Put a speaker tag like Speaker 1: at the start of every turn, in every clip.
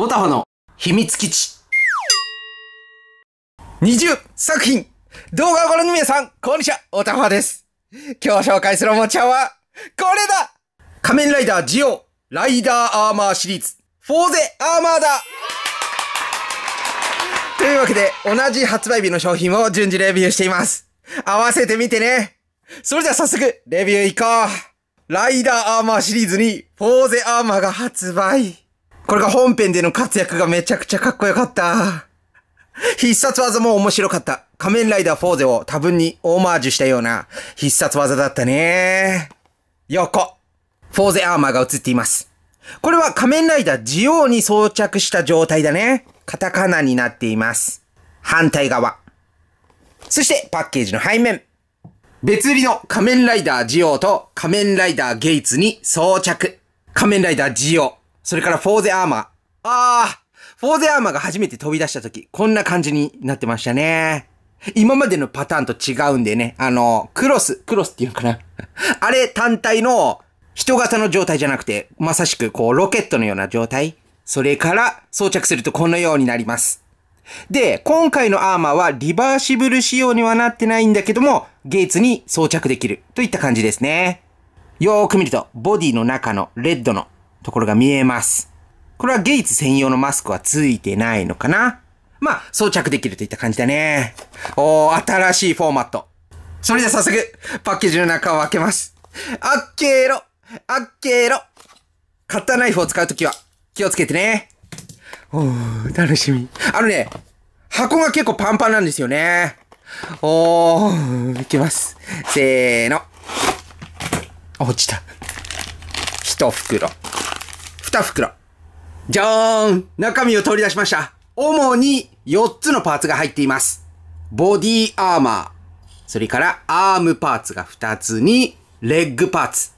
Speaker 1: オタフの秘密基地。20作品動画をご覧の皆さん、こんにちは、オタファです。今日紹介するおもちゃは、これだ仮面ライダージオ、ライダーアーマーシリーズ、フォーゼアーマーだというわけで、同じ発売日の商品を順次レビューしています。合わせてみてねそれでは早速、レビューいこうライダーアーマーシリーズに、フォーゼアーマーが発売。これが本編での活躍がめちゃくちゃかっこよかった。必殺技も面白かった。仮面ライダーフォーゼを多分にオマージュしたような必殺技だったね。横。フォーゼアーマーが映っています。これは仮面ライダージオウに装着した状態だね。カタカナになっています。反対側。そしてパッケージの背面。別売りの仮面ライダージオウと仮面ライダーゲイツに装着。仮面ライダージオウ。それからフォーゼアーマー。あー、フォーゼアーマーが初めて飛び出した時、こんな感じになってましたね。今までのパターンと違うんでね、あの、クロス、クロスっていうのかな。あれ単体の人型の状態じゃなくて、まさしくこうロケットのような状態。それから装着するとこのようになります。で、今回のアーマーはリバーシブル仕様にはなってないんだけども、ゲーツに装着できるといった感じですね。よーく見ると、ボディの中のレッドのところが見えます。これはゲイツ専用のマスクはついてないのかなまあ、装着できるといった感じだね。おー、新しいフォーマット。それでは早速、パッケージの中を開けます。あっけーろあっけーろカッターナイフを使うときは、気をつけてね。おー、楽しみ。あのね、箱が結構パンパンなんですよね。おー、いきます。せーの。落ちた。一袋。2袋。じゃーん中身を取り出しました。主に4つのパーツが入っています。ボディアーマー。それからアームパーツが2つに、レッグパーツ。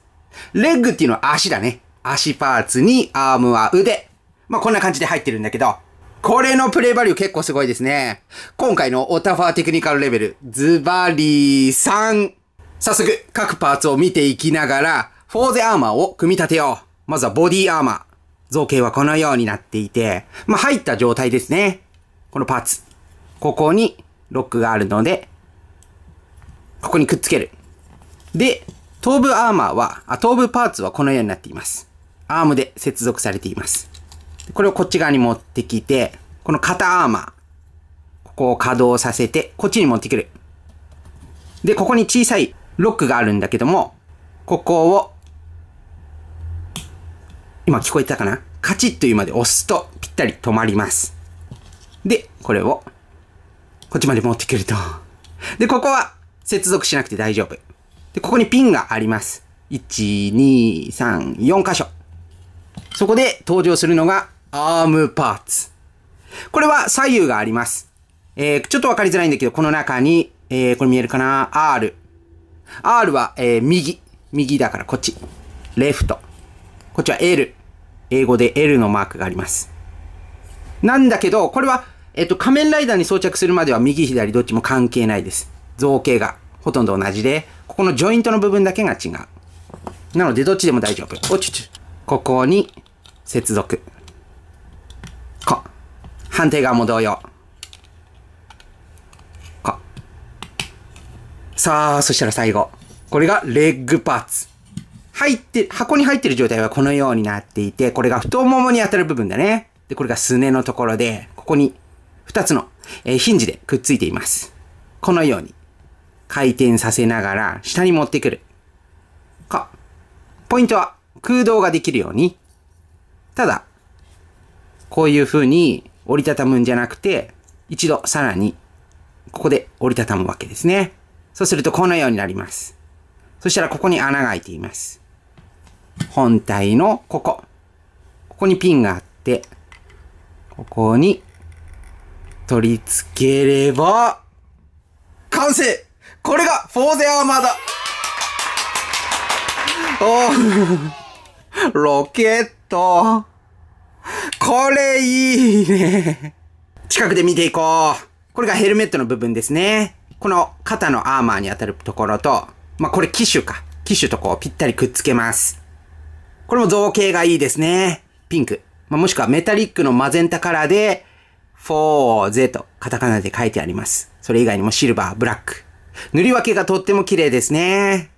Speaker 1: レッグっていうのは足だね。足パーツにアームは腕。まあ、こんな感じで入ってるんだけど、これのプレイバリュー結構すごいですね。今回のオタファーテクニカルレベル、ズバリ3。早速、各パーツを見ていきながら、フォーゼアーマーを組み立てよう。まずはボディアーマー。造形はこのようになっていて、まあ、入った状態ですね。このパーツ。ここにロックがあるので、ここにくっつける。で、頭部アーマーは、あ頭部パーツはこのようになっています。アームで接続されています。これをこっち側に持ってきて、この肩アーマー。ここを稼働させて、こっちに持ってくる。で、ここに小さいロックがあるんだけども、ここを今聞こえたかなカチッというまで押すとぴったり止まります。で、これを、こっちまで持ってくると。で、ここは接続しなくて大丈夫。で、ここにピンがあります。1、2、3、4箇所。そこで登場するのがアームパーツ。これは左右があります。えー、ちょっとわかりづらいんだけど、この中に、えー、これ見えるかな ?R。R は、えー、右。右だからこっち。レフト。こっちは L。英語で L のマークがあります。なんだけど、これは、えっと、仮面ライダーに装着するまでは右左どっちも関係ないです。造形がほとんど同じで、ここのジョイントの部分だけが違う。なので、どっちでも大丈夫。おちちここに接続。こ。判定側も同様。こ。さあ、そしたら最後。これがレッグパーツ。入って、箱に入ってる状態はこのようになっていて、これが太ももに当たる部分だね。で、これがすねのところで、ここに2つの、えヒンジでくっついています。このように回転させながら下に持ってくる。か。ポイントは空洞ができるように。ただ、こういう風に折りたたむんじゃなくて、一度さらに、ここで折りたたむわけですね。そうするとこのようになります。そしたらここに穴が開いています。本体のここ。ここにピンがあって、ここに取り付ければ、完成これがフォーゼアーマーだおロケット。これいいね。近くで見ていこう。これがヘルメットの部分ですね。この肩のアーマーに当たるところと、まあ、これ機種か。機種とこうぴったりくっつけます。これも造形がいいですね。ピンク。まあ、もしくはメタリックのマゼンタカラーで、4Z とカタカナで書いてあります。それ以外にもシルバー、ブラック。塗り分けがとっても綺麗ですね。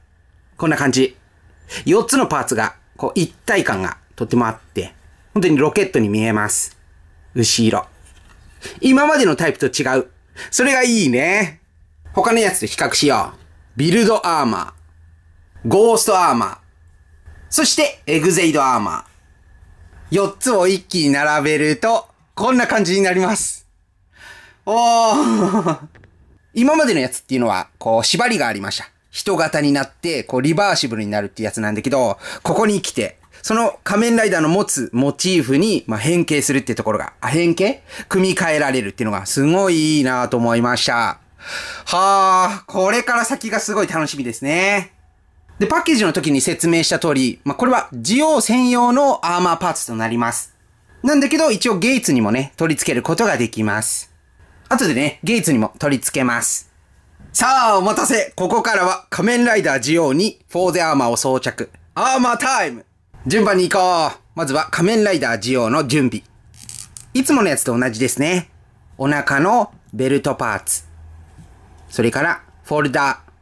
Speaker 1: こんな感じ。4つのパーツが、こう一体感がとってもあって、本当にロケットに見えます。後ろ。今までのタイプと違う。それがいいね。他のやつと比較しよう。ビルドアーマー。ゴーストアーマー。そして、エグゼイドアーマー。4つを一気に並べると、こんな感じになります。おー 今までのやつっていうのは、こう、縛りがありました。人型になって、こう、リバーシブルになるってやつなんだけど、ここに来て、その仮面ライダーの持つモチーフに、まあ、変形するってところが、あ、変形組み替えられるっていうのがすごいいいなと思いました。はあ、これから先がすごい楽しみですね。で、パッケージの時に説明した通り、まあ、これはジオウ専用のアーマーパーツとなります。なんだけど、一応ゲイツにもね、取り付けることができます。後でね、ゲイツにも取り付けます。さあ、お待たせここからは仮面ライダージオウにフォーゼアーマーを装着。アーマータイム順番に行こうまずは仮面ライダージオウの準備。いつものやつと同じですね。お腹のベルトパーツ。それから、フォルダー、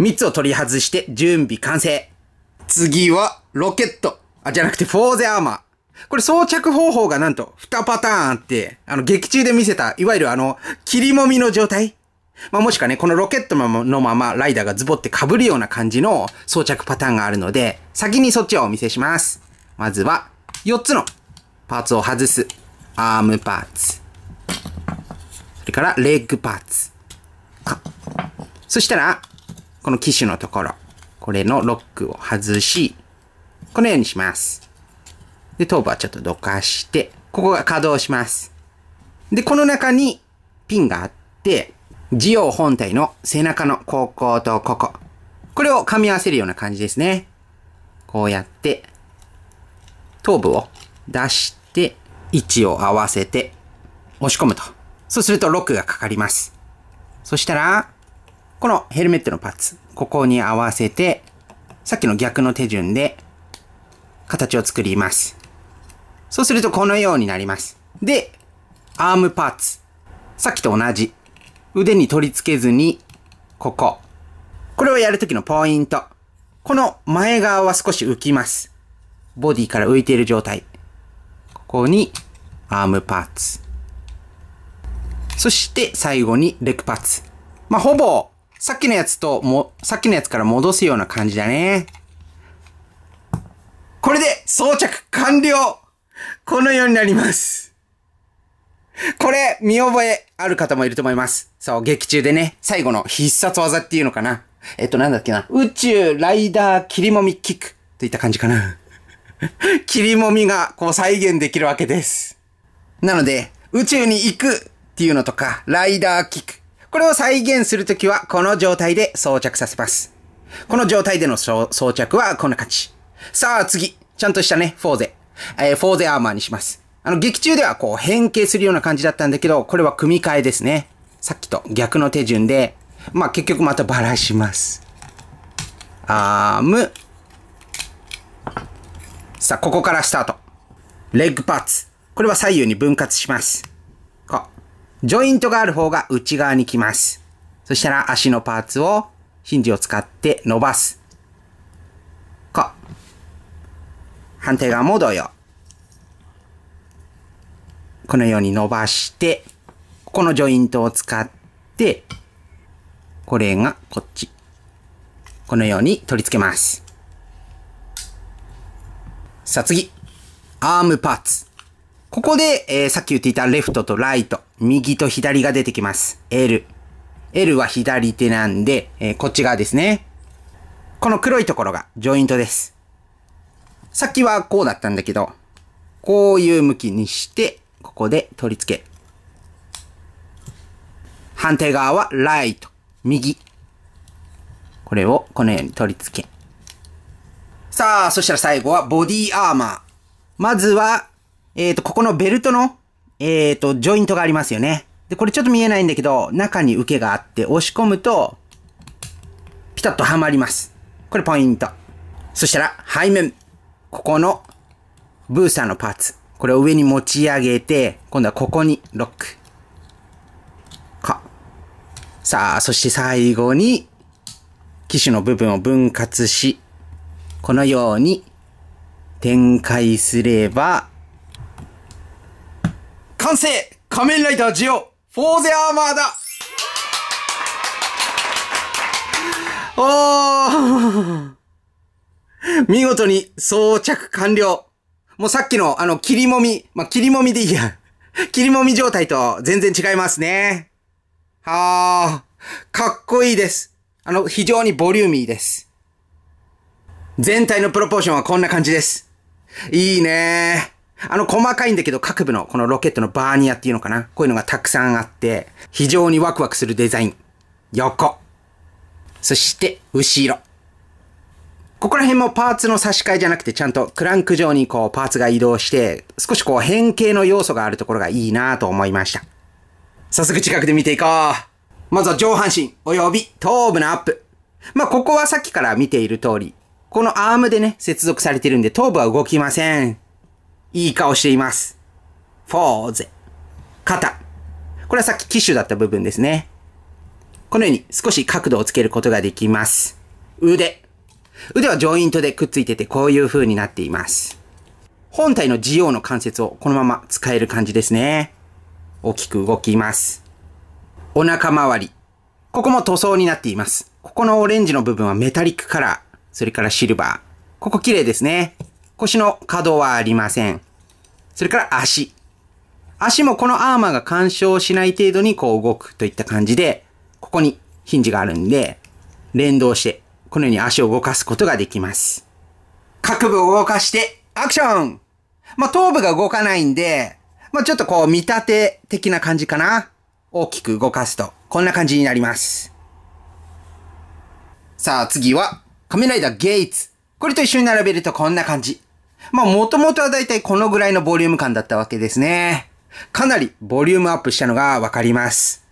Speaker 1: 3つを取り外して準備完成。次はロケット。あ、じゃなくてフォーゼアーマー。これ装着方法がなんと2パターンあって、あの劇中で見せた、いわゆるあの、切りもみの状態。まあ、もしかね、このロケットのままライダーがズボって被るような感じの装着パターンがあるので、先にそっちをお見せします。まずは、4つのパーツを外す。アームパーツ。それから、レッグパーツ。そしたら、この機種のところ、これのロックを外し、このようにします。で、頭部はちょっとどかして、ここが稼働します。で、この中にピンがあって、ジオ本体の背中のこことここ。これを噛み合わせるような感じですね。こうやって、頭部を出して、位置を合わせて、押し込むと。そうするとロックがかかります。そしたら、このヘルメットのパーツ、ここに合わせて、さっきの逆の手順で、形を作ります。そうするとこのようになります。で、アームパーツ。さっきと同じ。腕に取り付けずに、ここ。これをやるときのポイント。この前側は少し浮きます。ボディから浮いている状態。ここに、アームパーツ。そして最後にレッグパーツ。まあ、ほぼさっきのやつと、も、さっきのやつから戻すような感じだね。これで装着完了このようになります。これ、見覚えある方もいると思います。そう、劇中でね、最後の必殺技っていうのかな。えっと、なんだっけな。宇宙ライダー切りもみキックといった感じかな。切りもみがこう再現できるわけです。なので、宇宙に行くっていうのとか、ライダーキックこれを再現するときは、この状態で装着させます。この状態での装着はこんな感じ。さあ次、ちゃんとしたね、フォーゼ。えー、フォーゼアーマーにします。あの、劇中ではこう変形するような感じだったんだけど、これは組み替えですね。さっきと逆の手順で、まあ、結局またバラします。アーム。さあ、ここからスタート。レッグパーツ。これは左右に分割します。ジョイントがある方が内側に来ます。そしたら足のパーツをヒンジを使って伸ばす。こう。反対側も同様。このように伸ばして、ここのジョイントを使って、これがこっち。このように取り付けます。さあ次。アームパーツ。ここで、えー、さっき言っていたレフトとライト。右と左が出てきます。L。L は左手なんで、えー、こっち側ですね。この黒いところがジョイントです。さっきはこうだったんだけど、こういう向きにして、ここで取り付け。反対側はライト、右。これをこのように取り付け。さあ、そしたら最後はボディアーマー。まずは、えっ、ー、と、ここのベルトのえっ、ー、と、ジョイントがありますよね。で、これちょっと見えないんだけど、中に受けがあって押し込むと、ピタッとはまります。これポイント。そしたら、背面。ここの、ブーサーのパーツ。これを上に持ち上げて、今度はここにロック。か。さあ、そして最後に、機種の部分を分割し、このように展開すれば、完成仮面ライダージオフォーゼアーマーだおー見事に装着完了。もうさっきのあの、切りもみ、まあ、切りもみでいいや。切りもみ状態と全然違いますね。はー、かっこいいです。あの、非常にボリューミーです。全体のプロポーションはこんな感じです。いいねー。あの、細かいんだけど、各部のこのロケットのバーニアっていうのかな。こういうのがたくさんあって、非常にワクワクするデザイン。横。そして、後ろ。ここら辺もパーツの差し替えじゃなくて、ちゃんとクランク状にこうパーツが移動して、少しこう変形の要素があるところがいいなと思いました。早速近くで見ていこう。まずは上半身、及び頭部のアップ。まあ、ここはさっきから見ている通り、このアームでね、接続されてるんで頭部は動きません。いい顔しています。フォーゼ。肩。これはさっき機種だった部分ですね。このように少し角度をつけることができます。腕。腕はジョイントでくっついててこういう風になっています。本体の GO の関節をこのまま使える感じですね。大きく動きます。お腹周り。ここも塗装になっています。ここのオレンジの部分はメタリックカラー。それからシルバー。ここ綺麗ですね。腰の可動はありません。それから足。足もこのアーマーが干渉しない程度にこう動くといった感じで、ここにヒンジがあるんで、連動して、このように足を動かすことができます。各部を動かして、アクションまあ、頭部が動かないんで、まあ、ちょっとこう、見立て的な感じかな。大きく動かすと、こんな感じになります。さあ、次は、仮面ライダーゲイツ。これと一緒に並べるとこんな感じ。まあ、もともとはだいたいこのぐらいのボリューム感だったわけですね。かなりボリュームアップしたのがわかります。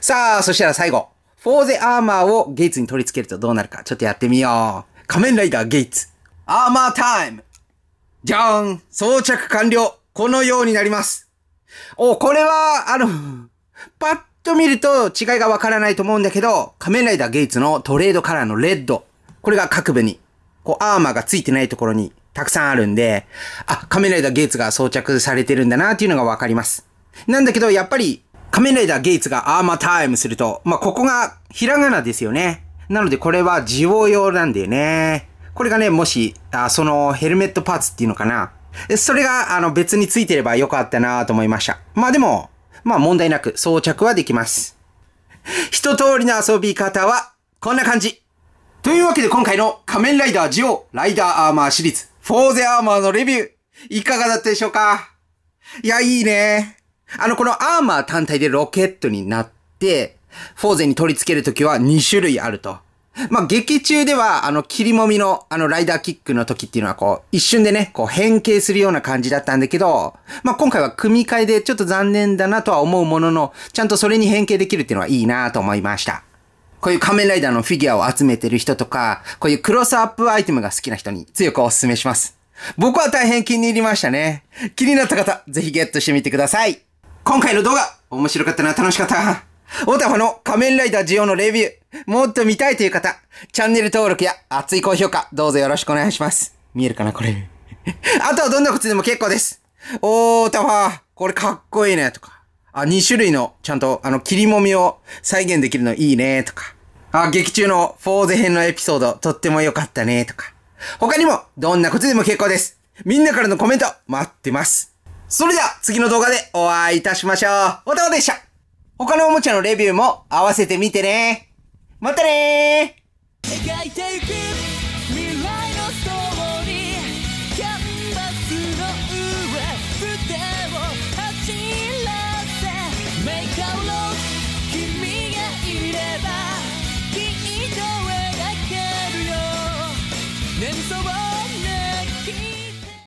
Speaker 1: さあ、そしたら最後。フォーゼアーマーをゲイツに取り付けるとどうなるか、ちょっとやってみよう。仮面ライダーゲイツ。アーマータイムじゃーん装着完了このようになります。お、これは、あの、パッと見ると違いがわからないと思うんだけど、仮面ライダーゲイツのトレードカラーのレッド。これが各部にこう、アーマーがついてないところにたくさんあるんで、あ、仮面ライダーゲイツが装着されてるんだなっていうのがわかります。なんだけど、やっぱり、仮面ライダーゲイツがアーマータイムすると、まあ、ここがひらがなですよね。なのでこれは自要用なんだよね。これがね、もし、あそのヘルメットパーツっていうのかな。それが、あの、別についてればよかったなと思いました。まあでも、まあ問題なく装着はできます。一通りの遊び方は、こんな感じ。というわけで今回の仮面ライダージオライダーアーマーシリーズ、フォーゼアーマーのレビュー、いかがだったでしょうかいや、いいね。あの、このアーマー単体でロケットになって、フォーゼに取り付けるときは2種類あると。まあ、劇中では、あの、切りもみの、あの、ライダーキックの時っていうのは、こう、一瞬でね、こう、変形するような感じだったんだけど、まあ、今回は組み替えでちょっと残念だなとは思うものの、ちゃんとそれに変形できるっていうのはいいなと思いました。こういう仮面ライダーのフィギュアを集めてる人とか、こういうクロスアップアイテムが好きな人に強くお勧めします。僕は大変気に入りましたね。気になった方、ぜひゲットしてみてください。今回の動画、面白かったな、楽しかった。オタファの仮面ライダージオのレビュー、もっと見たいという方、チャンネル登録や熱い高評価、どうぞよろしくお願いします。見えるかな、これ。あとはどんなことでも結構です。おー、タファー、これかっこいいね、とか。あ、2種類の、ちゃんと、あの、切りもみを再現できるのいいね、とか。あ、劇中のフォーゼ編のエピソード、とっても良かったね、とか。他にも、どんなことでも結構です。みんなからのコメント、待ってます。それでは、次の動画でお会いいたしましょう。おたおでした。他のおもちゃのレビューも合わせてみてね。またねー